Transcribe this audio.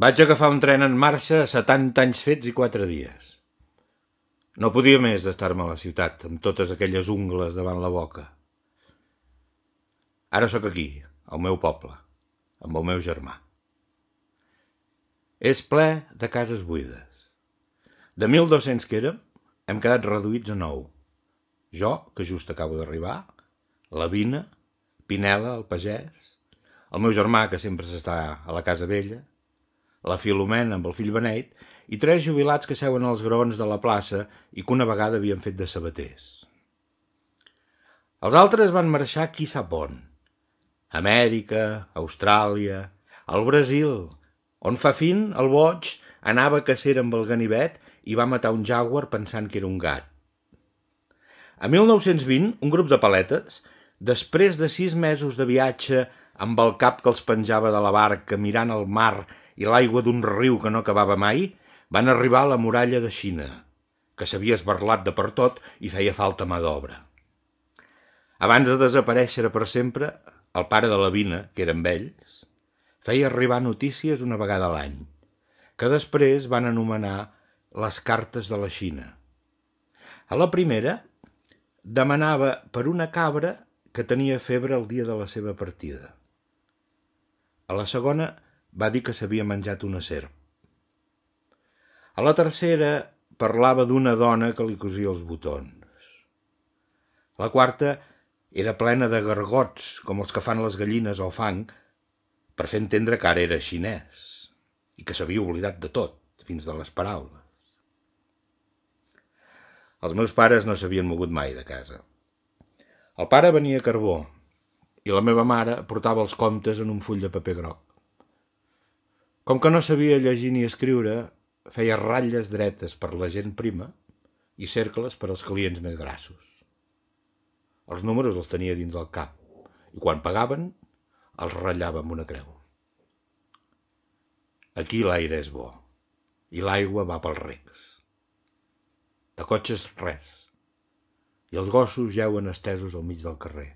Vaig agafar un tren en marxa a 70 anys fets i 4 dies. No podia més d'estar-me a la ciutat, amb totes aquelles ungles davant la boca. Ara sóc aquí, al meu poble, amb el meu germà. És ple de cases buides. De 1.200 que érem, hem quedat reduïts a nou. Jo, que just acabo d'arribar, la Vina, Pinela, el pagès, el meu germà, que sempre s'està a la casa vella, la Filomena amb el fill Beneit, i tres jubilats que seuen als graons de la plaça i que una vegada havien fet de sabaters. Els altres van marxar qui sap on. Amèrica, Austràlia, al Brasil, on fa fin el boig, anava a cacera amb el ganivet i va matar un jaguar pensant que era un gat. A 1920, un grup de paletes, després de sis mesos de viatge amb el cap que els penjava de la barca mirant el mar i l'aigua d'un riu que no acabava mai, van arribar a la muralla de Xina, que s'havia esbarlat de per tot i feia falta mà d'obra. Abans de desaparèixer per sempre, el pare de la Vina, que eren vells, feia arribar notícies una vegada a l'any, que després van anomenar les cartes de la Xina. A la primera, demanava per una cabra que tenia febre el dia de la seva partida. A la segona, va dir que s'havia menjat una serp. A la tercera parlava d'una dona que li cosia els botons. La quarta era plena de gargots, com els que fan les gallines al fang, per fer entendre que ara era xinès i que s'havia oblidat de tot, fins de les paraules. Els meus pares no s'havien mogut mai de casa. El pare venia a carbó i la meva mare portava els comptes en un full de paper groc. Com que no sabia llegir ni escriure, feia ratlles dretes per la gent prima i cercles per als clients més grassos. Els números els tenia dins el cap i quan pagaven els ratllava amb una creu. Aquí l'aire és bo i l'aigua va pels recs. De cotxes res i els gossos jeuen estesos al mig del carrer.